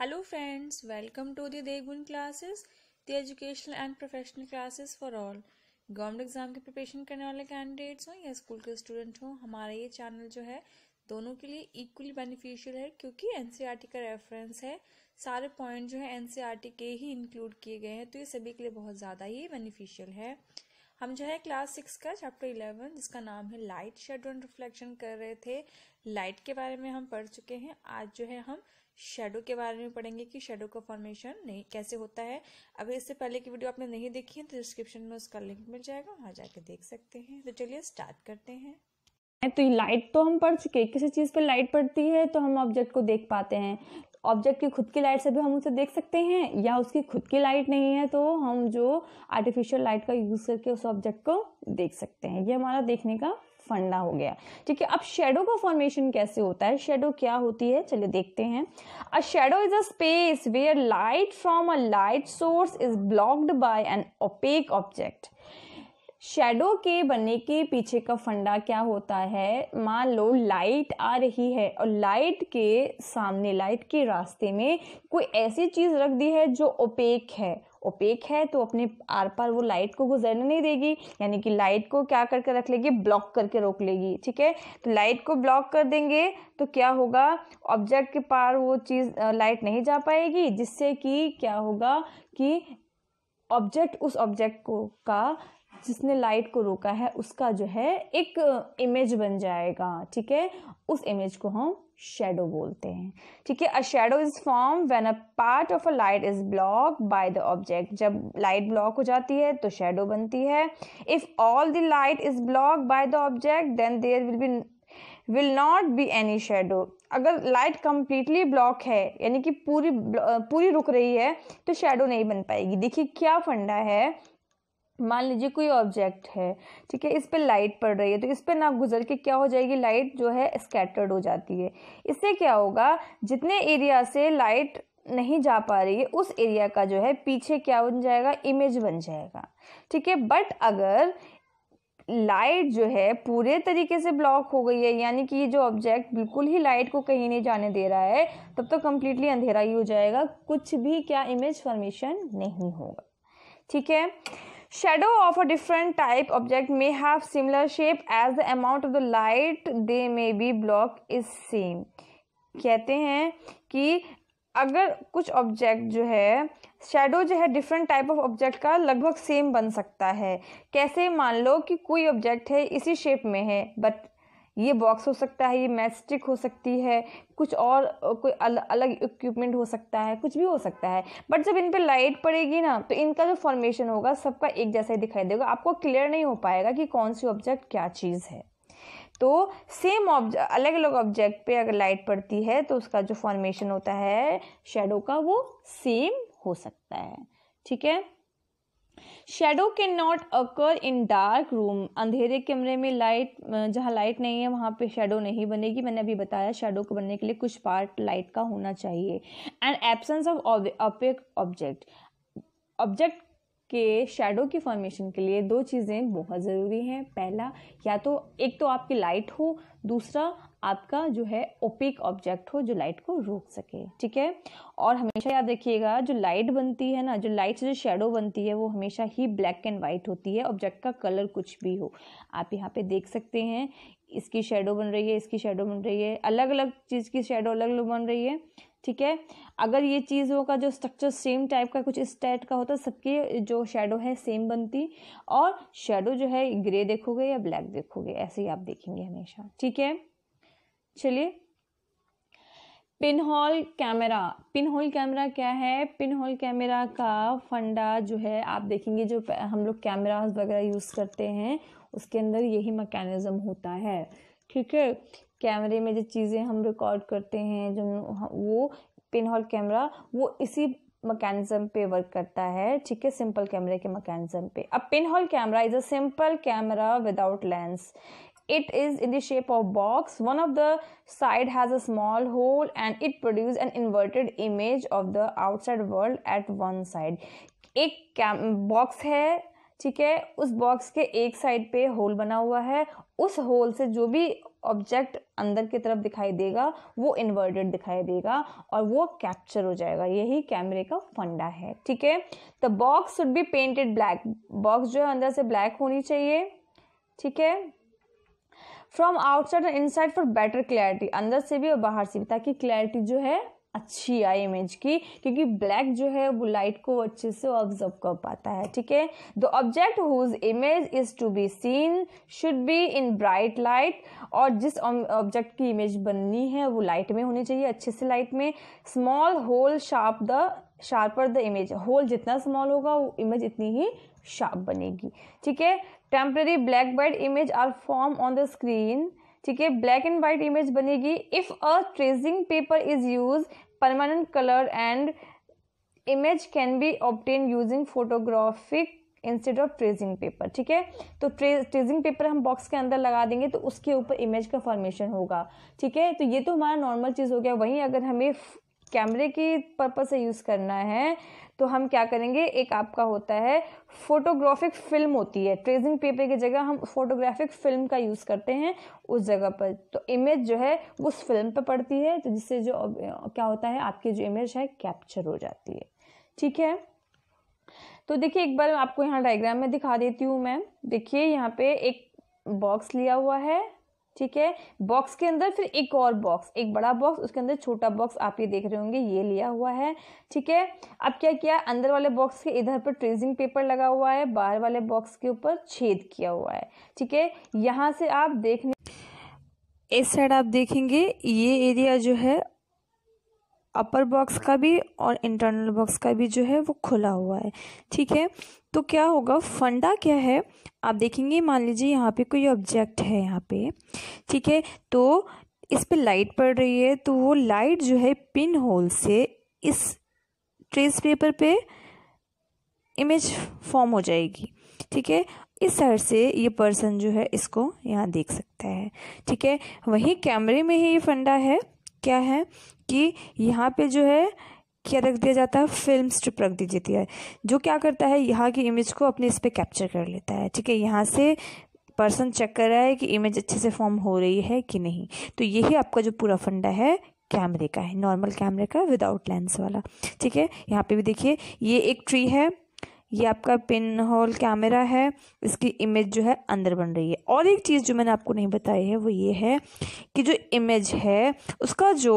hello friends welcome to the Devgun classes the educational and professional classes for all government exam के preparation करने वाले candidates हों या school के स्टूडेंट हों हमारा ये चैनल जो है दोनों के लिए इक्वली बेनिफिशियल है क्योंकि एन e का रेफरेंस है सारे पॉइंट जो है एन e के ही इंक्लूड किए गए हैं तो ये सभी के लिए बहुत ज़्यादा ही बेनिफिशियल है हम जो है क्लास सिक्स का चैप्टर इलेवन जिसका नाम है लाइट शेडो एंड रिफ्लेक्शन कर रहे थे लाइट के बारे में हम पढ़ चुके हैं आज जो है हम शेडो के बारे में पढ़ेंगे कि शेडो का फॉर्मेशन नहीं कैसे होता है अगर इससे पहले की वीडियो आपने नहीं देखी है तो डिस्क्रिप्शन में उसका लिंक मिल जाएगा वहाँ जाके देख सकते हैं तो चलिए स्टार्ट करते हैं तो लाइट तो हम पढ़ चुके किसी चीज़ पे लाइट पड़ती है तो हम ऑब्जेक्ट को देख पाते हैं ऑब्जेक्ट की खुद की लाइट से भी हम उसे देख सकते हैं या उसकी खुद की लाइट नहीं है तो हम जो आर्टिफिशियल लाइट का यूज़ करके उस ऑब्जेक्ट को देख सकते हैं ये हमारा देखने का फंडा हो गया ठीक है अब शेडो का फॉर्मेशन कैसे होता है शेडो क्या होती है चलिए देखते हैं a shadow is a space where light from a light source is blocked by an opaque object shadow के बनने के पीछे का फंडा क्या होता है मान लो लाइट आ रही है और लाइट के सामने लाइट के रास्ते में कोई ऐसी चीज़ रख दी है जो ओपेक है ओपेक है तो अपने आर पार वो लाइट को गुजरने नहीं देगी यानी कि लाइट को क्या करके रख लेगी ब्लॉक करके रोक लेगी ठीक है तो लाइट को ब्लॉक कर देंगे तो क्या होगा ऑब्जेक्ट के पार वो चीज़ लाइट नहीं जा पाएगी जिससे कि क्या होगा कि ऑब्जेक्ट उस ऑब्जेक्ट को का जिसने लाइट को रोका है उसका जो है एक इमेज uh, बन जाएगा ठीक है उस इमेज को हम शेडो बोलते हैं ठीक है a shadow is form when a part of a light is block by the object जब लाइट ब्लॉक हो जाती है तो शेडो बनती है if all the light is block by the object then there will be will not be any shadow अगर light completely block है यानी कि पूरी uh, पूरी रुक रही है तो शेडो नहीं बन पाएगी देखिए क्या फंडा है मान लीजिए कोई ऑब्जेक्ट है ठीक है इस पर लाइट पड़ रही है तो इस पर ना गुजर के क्या हो जाएगी लाइट जो है स्कैटर्ड हो जाती है इससे क्या होगा जितने एरिया से लाइट नहीं जा पा रही है उस एरिया का जो है पीछे क्या बन जाएगा इमेज बन जाएगा ठीक है बट अगर लाइट जो है पूरे तरीके से ब्लॉक हो गई है यानी कि ये जो ऑब्जेक्ट बिल्कुल ही लाइट को कहीं नहीं जाने दे रहा है तब तो कम्प्लीटली अंधेरा ही हो जाएगा कुछ भी क्या इमेज फॉर्मेशन नहीं होगा ठीक है shadow of a different type object may have similar shape as the amount of the light they may be blocked is same कहते हैं कि अगर कुछ ऑब्जेक्ट जो है शेडो जो है डिफरेंट टाइप ऑफ ऑब्जेक्ट का लगभग सेम बन सकता है कैसे मान लो कि कोई ऑब्जेक्ट है इसी शेप में है बट ये बॉक्स हो सकता है ये मैस्टिक हो सकती है कुछ और कोई अल, अलग इक्विपमेंट हो सकता है कुछ भी हो सकता है बट जब इन पर लाइट पड़ेगी ना तो इनका जो फॉर्मेशन होगा सबका एक जैसा ही दिखाई देगा आपको क्लियर नहीं हो पाएगा कि कौन सी ऑब्जेक्ट क्या चीज़ है तो सेम ऑब्जेक्ट अलग अलग ऑब्जेक्ट पे अगर लाइट पड़ती है तो उसका जो फॉर्मेशन होता है शेडो का वो सेम हो सकता है ठीक है shadow can not occur in dark room अंधेरे कमरे में लाइट जहाँ लाइट नहीं है वहाँ पे शेडो नहीं बनेगी मैंने अभी बताया शेडो को बनने के लिए कुछ पार्ट लाइट का होना चाहिए and absence of opaque object object के शेडो की फॉर्मेशन के लिए दो चीज़ें बहुत ज़रूरी हैं पहला या तो एक तो आपकी लाइट हो दूसरा आपका जो है ओपिक ऑब्जेक्ट हो जो लाइट को रोक सके ठीक है और हमेशा याद रखिएगा जो लाइट बनती है ना जो लाइट से जो शेडो बनती है वो हमेशा ही ब्लैक एंड वाइट होती है ऑब्जेक्ट का कलर कुछ भी हो आप यहाँ पे देख सकते हैं इसकी शेडो बन रही है इसकी शेडो बन रही है अलग अलग चीज़ की शेडो अलग अलग बन रही है ठीक है अगर ये चीज़ों का जो स्ट्रक्चर सेम टाइप का कुछ इस टाइप का होता सबके जो शेडो है सेम बनती और शेडो जो है ग्रे देखोगे या ब्लैक देखोगे ऐसे ही आप देखेंगे हमेशा ठीक है चलिए pin hole camera pin hole camera क्या है पिन होल कैमरा का फंडा जो है आप देखेंगे जो हम लोग कैमराज वगैरह यूज़ करते हैं उसके अंदर यही मकैनिज़म होता है ठीक है कैमरे में जो चीज़ें हम रिकॉर्ड करते हैं जो वो पिन होल कैमरा वो इसी मकैनिज्म पे वर्क करता है ठीक है सिंपल कैमरे के मकैनिजम पे अब pin hole camera is a simple camera without lens it is in the shape of box one of the side has a small hole and it produce an inverted image of the outside world at one side एक box है ठीक है उस box के एक side पे whole बना हुआ है उस होल से जो भी ऑब्जेक्ट अंदर की तरफ दिखाई देगा वो इन्वर्टेड दिखाई देगा और वो कैप्चर हो जाएगा यही कैमरे का फंडा है ठीक है the box should be painted black box जो है अंदर से ब्लैक होनी चाहिए ठीक है from outside and inside for better clarity अंदर से भी और बाहर से भी ताकि क्लैरिटी जो है अच्छी आई इमेज की क्योंकि ब्लैक जो है वो लाइट को अच्छे से ऑब्जर्व कर पाता है ठीक है the object whose image is to be seen should be in bright light और जिस ऑब्जेक्ट की इमेज बननी है वो लाइट में होनी चाहिए अच्छे से लाइट में small hole sharp the sharper the image hole जितना स्मॉल होगा वो इमेज इतनी ही शार्प बनेगी ठीक है temporary black bird image are form on the screen ठीक है ब्लैक एंड वाइट इमेज बनेगी if a tracing paper is use permanent colour and image can be obtained using photographic instead of tracing paper ठीक है तो ट्रे tracing paper हम box के अंदर लगा देंगे तो उसके ऊपर इमेज का फॉर्मेशन होगा ठीक है तो ये तो हमारा नॉर्मल चीज़ हो गया वहीं अगर हमें कैमरे की पर्पज़ से यूज़ करना है तो हम क्या करेंगे एक आपका होता है फोटोग्राफिक फिल्म होती है ट्रेसिंग पेपर की जगह हम फोटोग्राफिक फिल्म का यूज़ करते हैं उस जगह पर तो इमेज जो है वो उस फिल्म पर पड़ती है तो जिससे जो क्या होता है आपकी जो इमेज है कैप्चर हो जाती है ठीक है तो देखिए एक बार आपको यहाँ डायग्राम में दिखा देती हूँ मैम देखिए यहाँ पे एक बॉक्स लिया हुआ है ठीक है बॉक्स के अंदर फिर एक और बॉक्स एक बड़ा बॉक्स उसके अंदर छोटा बॉक्स आप ये देख रहे होंगे ये लिया हुआ है ठीक है अब क्या किया अंदर वाले बॉक्स के इधर पर ट्रेसिंग पेपर लगा हुआ है बाहर वाले बॉक्स के ऊपर छेद किया हुआ है ठीक है यहाँ से आप देखने इस साइड आप देखेंगे ये एरिया जो है अपर बॉक्स का भी और इंटरनल बॉक्स का भी जो है वो खुला हुआ है ठीक है तो क्या होगा फंडा क्या है आप देखेंगे मान लीजिए यहाँ पे कोई ऑब्जेक्ट है यहाँ पे ठीक है तो इस पे लाइट पड़ रही है तो वो लाइट जो है पिन होल से इस ट्रेस पेपर पे इमेज फॉर्म हो जाएगी ठीक है इस साइड से ये पर्सन जो है इसको यहाँ देख सकता है ठीक है वहीं कैमरे में ही ये फंडा है क्या है कि यहाँ पे जो है क्या रख दिया जाता है फिल्म स्ट्रिप रख दी जाती है जो क्या करता है यहाँ की इमेज को अपने इस पर कैप्चर कर लेता है ठीक है यहाँ से पर्सन चेक कर रहा है कि इमेज अच्छे से फॉर्म हो रही है कि नहीं तो यही आपका जो पूरा फंडा है कैमरे का है नॉर्मल कैमरे का विदाउट लेंस वाला ठीक है यहाँ पे भी देखिए ये एक ट्री है ये आपका पिन होल कैमरा है इसकी इमेज जो है अंदर बन रही है और एक चीज़ जो मैंने आपको नहीं बताई है वो ये है कि जो इमेज है उसका जो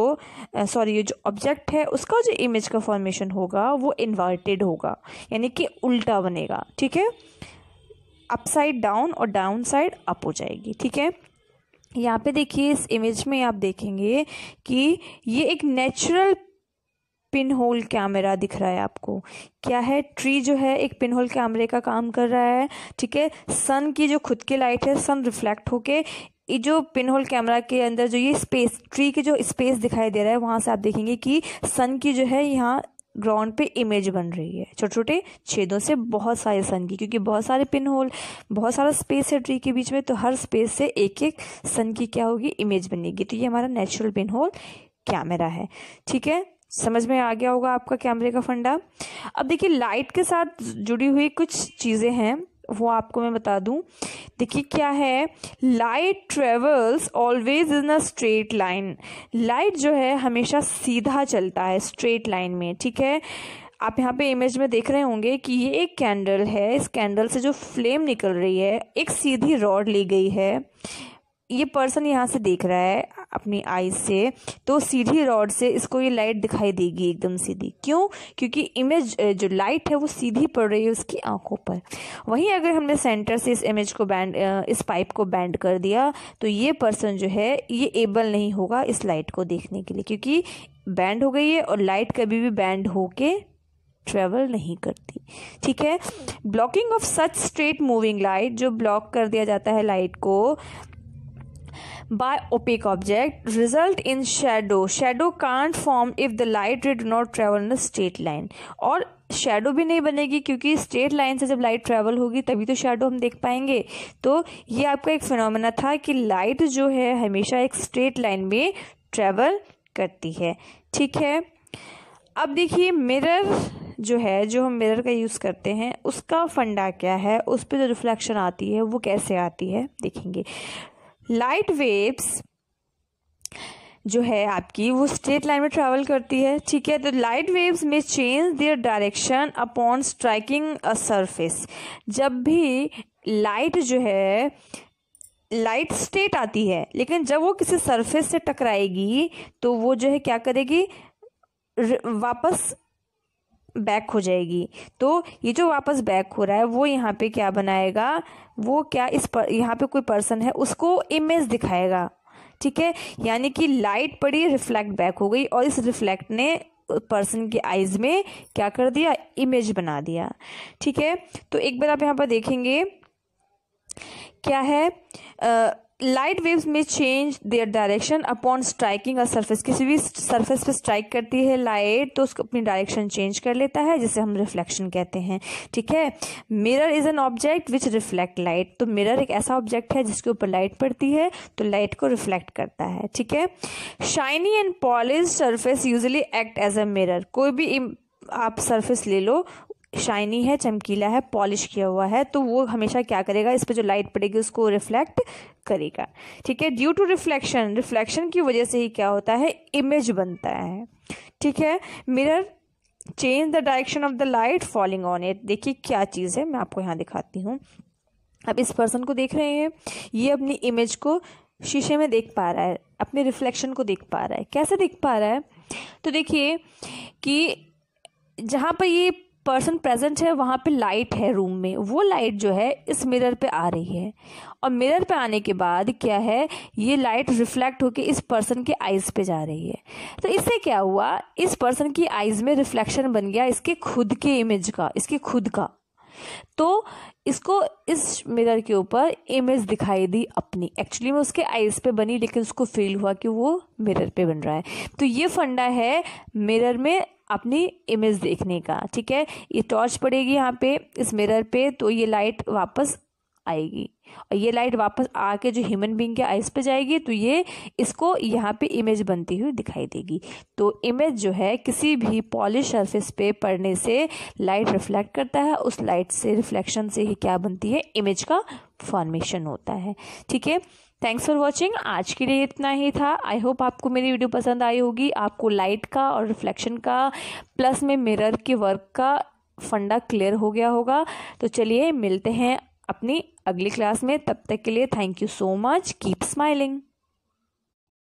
सॉरी ये जो ऑब्जेक्ट है उसका जो इमेज का फॉर्मेशन होगा वो इन्वर्टेड होगा यानी कि उल्टा बनेगा ठीक है अपसाइड डाउन और डाउन साइड अप हो जाएगी ठीक है यहाँ पे देखिए इस इमेज में आप देखेंगे कि ये एक नेचुरल पिन होल कैमरा दिख रहा है आपको क्या है ट्री जो है एक पिन होल कैमरे का काम कर रहा है ठीक है सन की जो खुद की लाइट है सन रिफ्लेक्ट होके ये जो पिन होल कैमरा के अंदर जो ये स्पेस ट्री की जो स्पेस दिखाई दे रहा है वहाँ से आप देखेंगे कि सन की जो है यहाँ ग्राउंड पे इमेज बन रही है छोटे छोटे छेदों से बहुत सारे सन की क्योंकि बहुत सारे पिन होल बहुत सारा स्पेस है ट्री के बीच में तो हर स्पेस से एक एक सन की क्या होगी इमेज बनेगी तो ये हमारा नेचुरल पिन होल कैमरा है ठीक है समझ में आ गया होगा आपका कैमरे का फंडा अब देखिए लाइट के साथ जुड़ी हुई कुछ चीज़ें हैं वो आपको मैं बता दूं देखिए क्या है light travels always in a straight line light जो है हमेशा सीधा चलता है स्ट्रेट लाइन में ठीक है आप यहाँ पे इमेज में देख रहे होंगे कि ये एक कैंडल है इस कैंडल से जो फ्लेम निकल रही है एक सीधी रॉड ली गई है ये पर्सन यहाँ से देख रहा है अपनी आई से तो सीधी रॉड से इसको ये लाइट दिखाई देगी एकदम सीधी क्यों क्योंकि इमेज जो लाइट है वो सीधी पड़ रही है उसकी आंखों पर वहीं अगर हमने सेंटर से इस इमेज को बैंड इस पाइप को बैंड कर दिया तो ये पर्सन जो है ये एबल नहीं होगा इस लाइट को देखने के लिए क्योंकि बैंड हो गई है और लाइट कभी भी बैंड होके ट्रेवल नहीं करती ठीक है blocking of such straight moving light जो ब्लॉक कर दिया जाता है लाइट को by opaque object result in shadow shadow can't form if the light ray do not travel in a straight line और शेडो भी नहीं बनेगी क्योंकि स्ट्रेट लाइन से जब लाइट ट्रैवल होगी तभी तो शेडो हम देख पाएंगे तो ये आपका एक फिनोमेना था कि लाइट जो है हमेशा एक स्ट्रेट लाइन में ट्रैवल करती है ठीक है अब देखिए मिरर जो है जो हम मिरर का यूज़ करते हैं उसका फंडा क्या है उस पर जो रिफ्लेक्शन आती है वो कैसे आती है देखेंगे लाइट वेव्स जो है आपकी वो स्ट्रेट लाइन में ट्रेवल करती है ठीक है तो लाइट वेव्स में change their direction upon striking a surface जब भी लाइट जो है लाइट स्ट्रेट आती है लेकिन जब वो किसी सरफेस से टकराएगी तो वो जो है क्या करेगी वापस बैक हो जाएगी तो ये जो वापस बैक हो रहा है वो यहाँ पे क्या बनाएगा वो क्या इस पर यहाँ पे कोई पर्सन है उसको इमेज दिखाएगा ठीक है यानी कि लाइट पड़ी रिफ्लेक्ट बैक हो गई और इस रिफ्लेक्ट ने पर्सन के आइज में क्या कर दिया इमेज बना दिया ठीक है तो एक बार आप यहाँ पर देखेंगे क्या है आ, लाइट वेव्स में change their direction upon striking a surface किसी भी सरफेस पे स्ट्राइक करती है लाइट तो उसको अपनी डायरेक्शन चेंज कर लेता है जिसे हम रिफ्लेक्शन कहते हैं ठीक है mirror is an object which reflect light तो मिरर एक ऐसा ऑब्जेक्ट है जिसके ऊपर लाइट पड़ती है तो लाइट को रिफ्लेक्ट करता है ठीक है shiny and polish surface usually act as a mirror कोई भी आप सरफेस ले लो शाइनी है चमकीला है पॉलिश किया हुआ है तो वो हमेशा क्या करेगा इस पर जो लाइट पड़ेगी उसको रिफ्लेक्ट करेगा ठीक है ड्यू टू रिफ्लेक्शन रिफ्लेक्शन की वजह से ही क्या होता है इमेज बनता है ठीक है mirror change the direction of the light falling on it देखिए क्या चीज़ है मैं आपको यहाँ दिखाती हूँ अब इस पर्सन को देख रहे हैं ये अपनी इमेज को शीशे में देख पा रहा है अपने रिफ्लेक्शन को देख पा रहा है कैसे देख पा रहा है तो देखिए कि जहाँ पर ये पर्सन प्रेजेंट है वहाँ पे लाइट है रूम में वो लाइट जो है इस मिरर पे आ रही है और मिरर पे आने के बाद क्या है ये लाइट रिफ्लेक्ट होके इस पर्सन के आइज़ पे जा रही है तो इससे क्या हुआ इस पर्सन की आइज़ में रिफ्लेक्शन बन गया इसके खुद के इमेज का इसके खुद का तो इसको इस मिरर के ऊपर इमेज दिखाई दी अपनी एक्चुअली में उसके आइज पे बनी लेकिन उसको फील हुआ कि वो मिरर पे बन रहा है तो ये फंडा है मिरर में अपनी इमेज देखने का ठीक है ये टॉर्च पड़ेगी यहाँ पे इस मिरर पे तो ये लाइट वापस आएगी और ये लाइट वापस आके जो ह्यूमन बींग के आइस पे जाएगी तो ये इसको यहाँ पे इमेज बनती हुई दिखाई देगी तो इमेज जो है किसी भी पॉलिश सरफेस पे पड़ने से लाइट रिफ्लेक्ट करता है उस लाइट से रिफ्लेक्शन से ही क्या बनती है इमेज का फॉर्मेशन होता है ठीक है थैंक्स फॉर वॉचिंग आज के लिए इतना ही था आई होप आपको मेरी वीडियो पसंद आई होगी आपको लाइट का और रिफ्लेक्शन का प्लस में मिरर के वर्क का फंडा क्लियर हो गया होगा तो चलिए मिलते हैं अपनी अगली क्लास में तब तक के लिए thank you so much keep smiling